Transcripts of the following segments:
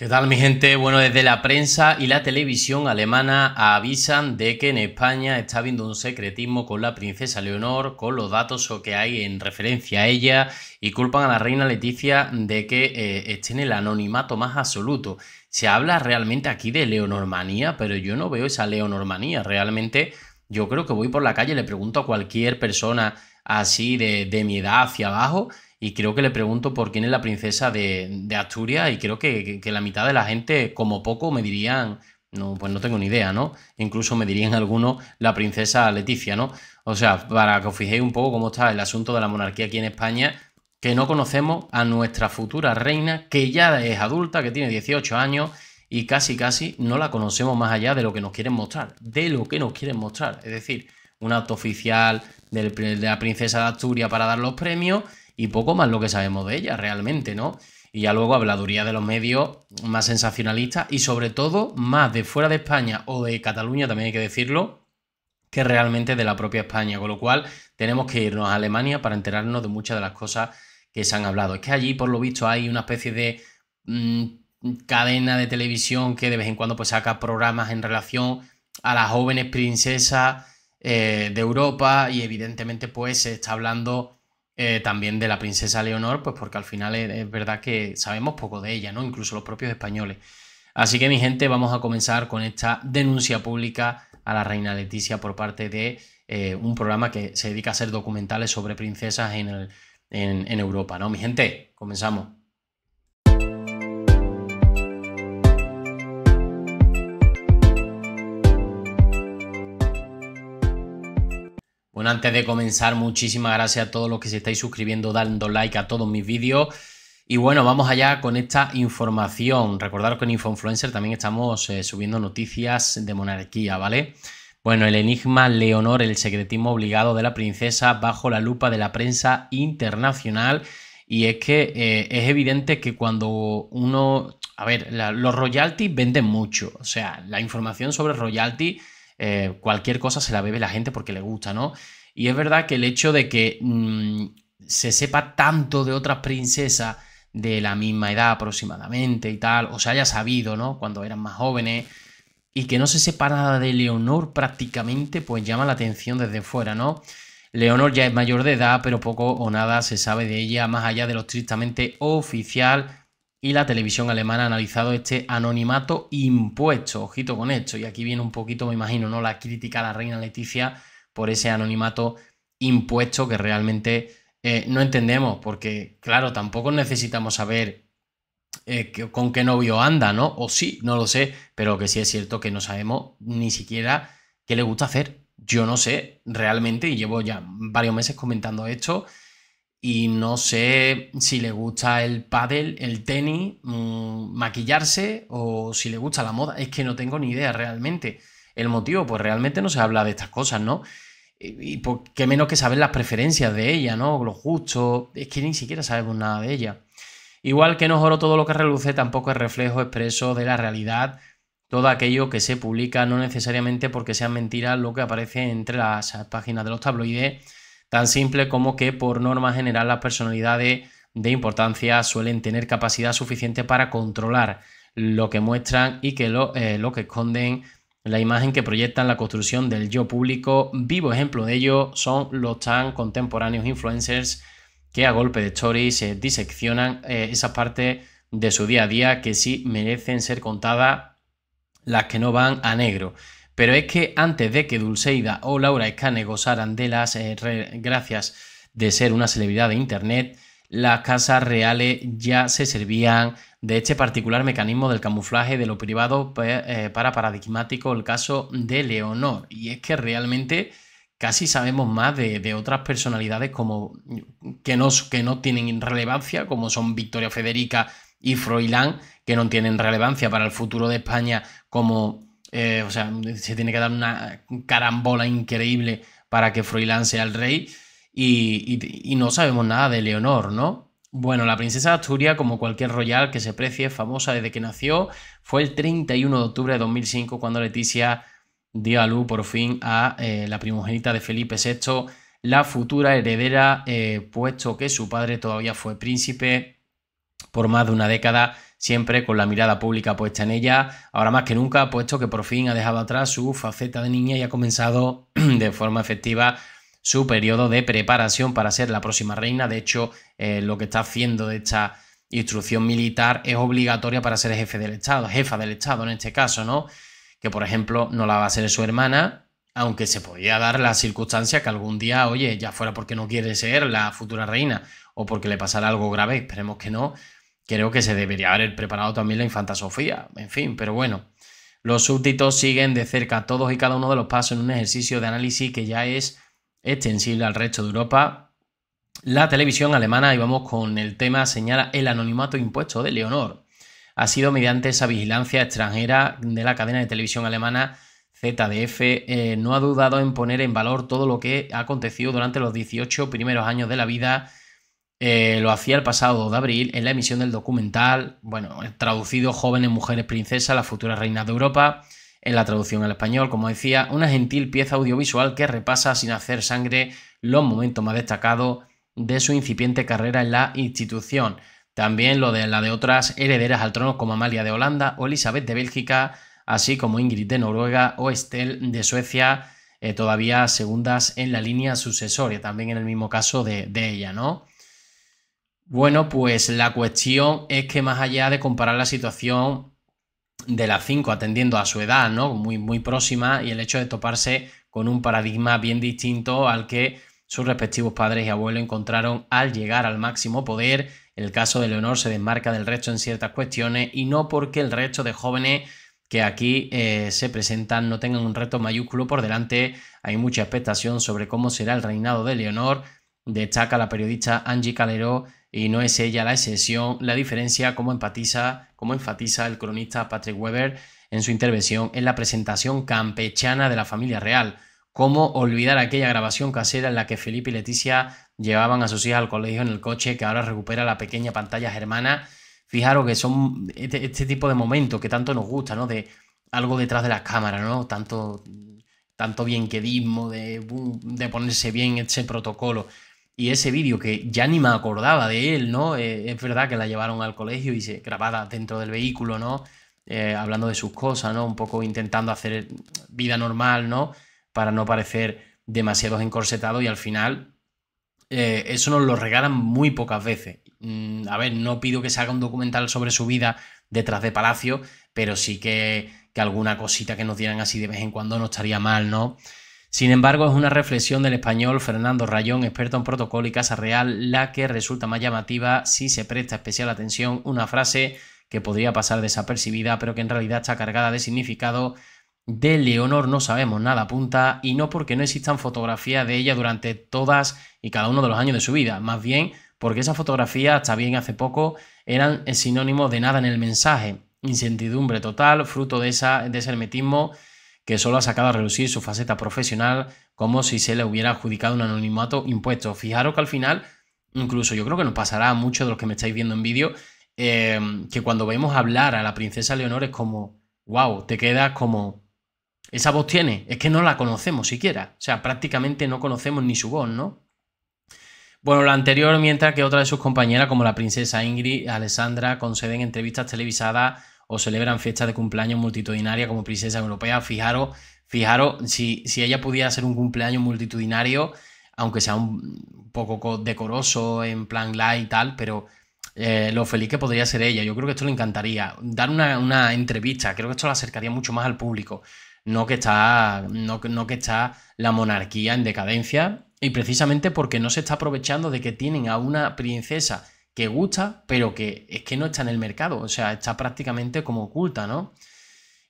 ¿Qué tal mi gente? Bueno, desde la prensa y la televisión alemana avisan de que en España está habiendo un secretismo con la princesa Leonor, con los datos que hay en referencia a ella y culpan a la reina Leticia de que eh, esté en el anonimato más absoluto. Se habla realmente aquí de Leonormanía, pero yo no veo esa Leonormanía. Realmente yo creo que voy por la calle y le pregunto a cualquier persona así de, de mi edad hacia abajo y creo que le pregunto por quién es la princesa de, Asturias y creo que, la mitad de la gente, como poco, me dirían, no, pues no tengo ni idea, ¿no? Incluso me dirían algunos la princesa Leticia, ¿no? O sea, para que os fijéis un poco cómo está el asunto de la monarquía aquí en España, que no conocemos a nuestra futura reina, que ya es adulta, que tiene 18 años y casi casi no la conocemos más allá de lo que nos quieren mostrar, de lo que nos quieren mostrar, es decir, un acto oficial de la princesa de Asturias para dar los premios y poco más lo que sabemos de ella realmente, ¿no? Y ya luego habladuría de los medios más sensacionalistas y sobre todo más de fuera de España o de Cataluña, también hay que decirlo, que realmente de la propia España. Con lo cual tenemos que irnos a Alemania para enterarnos de muchas de las cosas que se han hablado. Es que allí, por lo visto, hay una especie de mm, cadena de televisión que de vez en cuando pues, saca programas en relación a las jóvenes princesas eh, de Europa y evidentemente pues se está hablando eh, también de la princesa Leonor, pues porque al final es, verdad que sabemos poco de ella, ¿no? Incluso los propios españoles. Así que, mi gente, vamos a comenzar con esta denuncia pública a la reina Leticia por parte de eh, un programa que se dedica a hacer documentales sobre princesas en, en Europa, ¿no? Mi gente, comenzamos. Bueno, antes de comenzar, muchísimas gracias a todos los que se estáis suscribiendo, dando like a todos mis vídeos. Y bueno, vamos allá con esta información. Recordaros que en Influencer también estamos eh, subiendo noticias de monarquía, ¿vale? Bueno, el enigma Leonor, el secretismo obligado de la princesa bajo la lupa de la prensa internacional. Y es que eh, es evidente que cuando uno... A ver, los royalties venden mucho. O sea, la información sobre royalties eh, cualquier cosa se la bebe la gente porque le gusta, ¿no? Y es verdad que el hecho de que mm, se sepa tanto de otras princesas de la misma edad aproximadamente y tal, o se haya sabido, ¿no? Cuando eran más jóvenes, y que no se sepa nada de Leonor prácticamente, pues llama la atención desde fuera, ¿no? Leonor ya es mayor de edad, pero poco o nada se sabe de ella, más allá de lo tristemente oficial y la televisión alemana ha analizado este anonimato impuesto. Ojito con esto. Y aquí viene un poquito, me imagino, ¿no? La crítica a la reina Leticia por ese anonimato impuesto que realmente eh, no entendemos. Porque, claro, tampoco necesitamos saber eh, con qué novio anda, ¿no? O sí, no lo sé. Pero que sí es cierto que no sabemos ni siquiera qué le gusta hacer. Yo no sé realmente, y llevo ya varios meses comentando esto y no sé si le gusta el pádel, el tenis, mm, maquillarse o si le gusta la moda. Es que no tengo ni idea realmente. El motivo, pues realmente no se habla de estas cosas, ¿no? Y, pues, qué menos que saber las preferencias de ella, ¿no? Los gustos... Es que ni siquiera sabemos nada de ella. Igual que no es oro todo lo que reluce, tampoco es reflejo expreso de la realidad. Todo aquello que se publica, no necesariamente porque sean mentiras lo que aparece entre las páginas de los tabloides tan simple como que por norma general las personalidades de importancia suelen tener capacidad suficiente para controlar lo que muestran y que eh, lo, que esconden, la imagen que proyectan, la construcción del yo público. Vivo ejemplo de ello son los tan contemporáneos influencers que a golpe de stories se diseccionan esa eh, esas partes de su día a día que sí merecen ser contadas, las que no van a negro. Pero es que antes de que Dulceida o Laura Escane gozaran de las eh, gracias de ser una celebridad de Internet, las casas reales ya se servían de este particular mecanismo del camuflaje de lo privado eh, para paradigmático el caso de Leonor. Y es que realmente casi sabemos más de, otras personalidades como mm, que no, que no tienen relevancia, como son Victoria Federica y Froilán, que no tienen relevancia para el futuro de España como eh, o sea, se tiene que dar una carambola increíble para que Froilán sea el rey. Y, no sabemos nada de Leonor, ¿no? Bueno, la princesa de Asturias, como cualquier royal que se precie, es famosa desde que nació. Fue el 31 de octubre de 2005 cuando Leticia dio a luz por fin a eh, la primogenita de Felipe VI, la futura heredera, eh, puesto que su padre todavía fue príncipe por más de una década siempre con la mirada pública puesta en ella, ahora más que nunca, puesto que por fin ha dejado atrás su faceta de niña y ha comenzado de forma efectiva su periodo de preparación para ser la próxima reina. De hecho, eh, lo que está haciendo de esta instrucción militar es obligatoria para ser jefe del Estado, jefa del Estado en este caso, ¿no? Que por ejemplo no la va a ser su hermana, aunque se podía dar la circunstancia que algún día, oye, ya fuera porque no quiere ser la futura reina o porque le pasara algo grave, esperemos que no, creo que se debería haber preparado también la infanta Sofía, en fin, pero bueno. Los súbditos siguen de cerca todos y cada uno de los pasos en un ejercicio de análisis que ya es extensible al resto de Europa. La televisión alemana, y vamos con el tema, señala el anonimato impuesto de Leonor. Ha sido mediante esa vigilancia extranjera de la cadena de televisión alemana ZDF, eh, no ha dudado en poner en valor todo lo que ha acontecido durante los 18 primeros años de la vida eh, lo hacía el pasado de abril en la emisión del documental, bueno, traducido Jóvenes Mujeres Princesas, las futuras reinas de Europa, en la traducción al español, como decía, una gentil pieza audiovisual que repasa sin hacer sangre los momentos más destacados de su incipiente carrera en la institución. También lo de la de otras herederas al trono como Amalia de Holanda o Elizabeth de Bélgica, así como Ingrid de Noruega o Estelle de Suecia, eh, todavía segundas en la línea sucesoria, también en el mismo caso de ella, ¿no? Bueno, pues la cuestión es que más allá de comparar la situación de las cinco atendiendo a su edad, ¿no? Muy, muy próxima y el hecho de toparse con un paradigma bien distinto al que sus respectivos padres y abuelos encontraron al llegar al máximo poder. El caso de Leonor se desmarca del resto en ciertas cuestiones y no porque el resto de jóvenes que aquí eh, se presentan no tengan un reto mayúsculo por delante. Hay mucha expectación sobre cómo será el reinado de Leonor, destaca la periodista Angie Calero y no es ella la excepción, la diferencia como enfatiza, como enfatiza el cronista Patrick Weber en su intervención en la presentación campechana de la familia real. ¿Cómo olvidar aquella grabación casera en la que Felipe y Leticia llevaban a sus hijas al colegio en el coche que ahora recupera la pequeña pantalla germana? Fijaros que son este, este tipo de momentos que tanto nos gusta, ¿no? De algo detrás de las cámaras, ¿no? Tanto, tanto bienquedismo, de, de ponerse bien ese protocolo y ese vídeo que ya ni me acordaba de él, ¿no? Eh, es verdad que la llevaron al colegio y se grabada dentro del vehículo, ¿no? Eh, hablando de sus cosas, ¿no? Un poco intentando hacer vida normal, ¿no? Para no parecer demasiado encorsetado y al final eh, eso nos lo regalan muy pocas veces. Mm, a ver, no pido que se haga un documental sobre su vida detrás de Palacio, pero sí que, que alguna cosita que nos dieran así de vez en cuando no estaría mal, ¿no? Sin embargo, es una reflexión del español Fernando Rayón, experto en protocolo y casa real, la que resulta más llamativa si se presta especial atención una frase que podría pasar desapercibida, pero que en realidad está cargada de significado. De Leonor no sabemos nada apunta. y no porque no existan fotografías de ella durante todas y cada uno de los años de su vida, más bien porque esas fotografías, hasta bien hace poco, eran sinónimo de nada en el mensaje, incertidumbre total, fruto de, esa, de ese hermetismo que solo ha sacado a relucir su faceta profesional como si se le hubiera adjudicado un anonimato impuesto. Fijaros que al final, incluso yo creo que nos pasará a muchos de los que me estáis viendo en vídeo, em, que cuando vemos hablar a la princesa Leonor es como, wow, te quedas como, esa voz tiene, es que no la conocemos siquiera, o sea, prácticamente no conocemos ni su voz, ¿no? Bueno, lo anterior, mientras que otra de sus compañeras, como la princesa Ingrid Alessandra, conceden entrevistas televisadas o celebran fiestas de cumpleaños multitudinaria como princesa europea. Fijaros, fijaros, si, ella pudiera hacer un cumpleaños multitudinario, aunque sea un poco decoroso, en plan light y tal, pero eh, lo feliz que podría ser ella. Yo creo que esto le encantaría. Dar una, entrevista, creo que esto la acercaría mucho más al público. No que, está, no, no que está la monarquía en decadencia y precisamente porque no se está aprovechando de que tienen a una princesa que gusta, pero que es que no está en el mercado, o sea, está prácticamente como oculta, ¿no?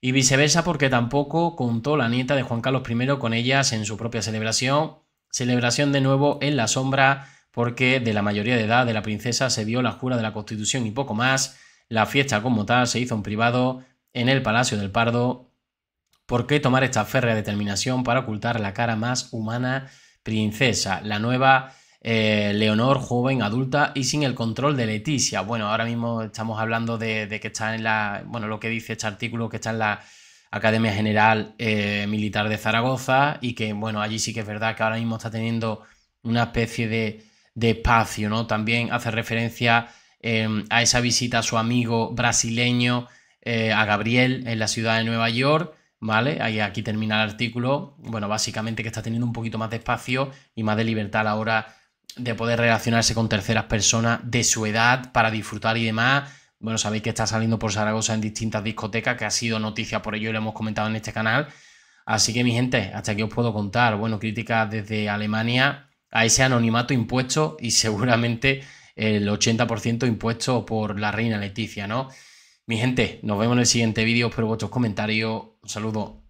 Y viceversa porque tampoco contó la nieta de Juan Carlos I con ellas en su propia celebración, celebración de nuevo en la sombra porque de la mayoría de edad de la princesa se vio la jura de la Constitución y poco más, la fiesta como tal se hizo en privado en el Palacio del Pardo. ¿Por qué tomar esta férrea determinación para ocultar la cara más humana princesa, la nueva eh, Leonor, joven, adulta y sin el control de Leticia. Bueno, ahora mismo estamos hablando de, que está en la, bueno, lo que dice este artículo, que está en la Academia General eh, Militar de Zaragoza y que, bueno, allí sí que es verdad que ahora mismo está teniendo una especie de, espacio, ¿no? También hace referencia em, a esa visita a su amigo brasileño, eh, a Gabriel, en la ciudad de Nueva York. ¿vale? aquí termina el artículo. Bueno, básicamente que está teniendo un poquito más de espacio y más de libertad ahora de poder relacionarse con terceras personas de su edad para disfrutar y demás. Bueno, sabéis que está saliendo por Zaragoza en distintas discotecas, que ha sido noticia por ello y lo hemos comentado en este canal. Así que, mi gente, hasta aquí os puedo contar. Bueno, críticas desde Alemania a ese anonimato impuesto y seguramente el 80% impuesto por la reina Leticia, ¿no? Mi gente, nos vemos en el siguiente vídeo. Espero vuestros comentarios. Un saludo.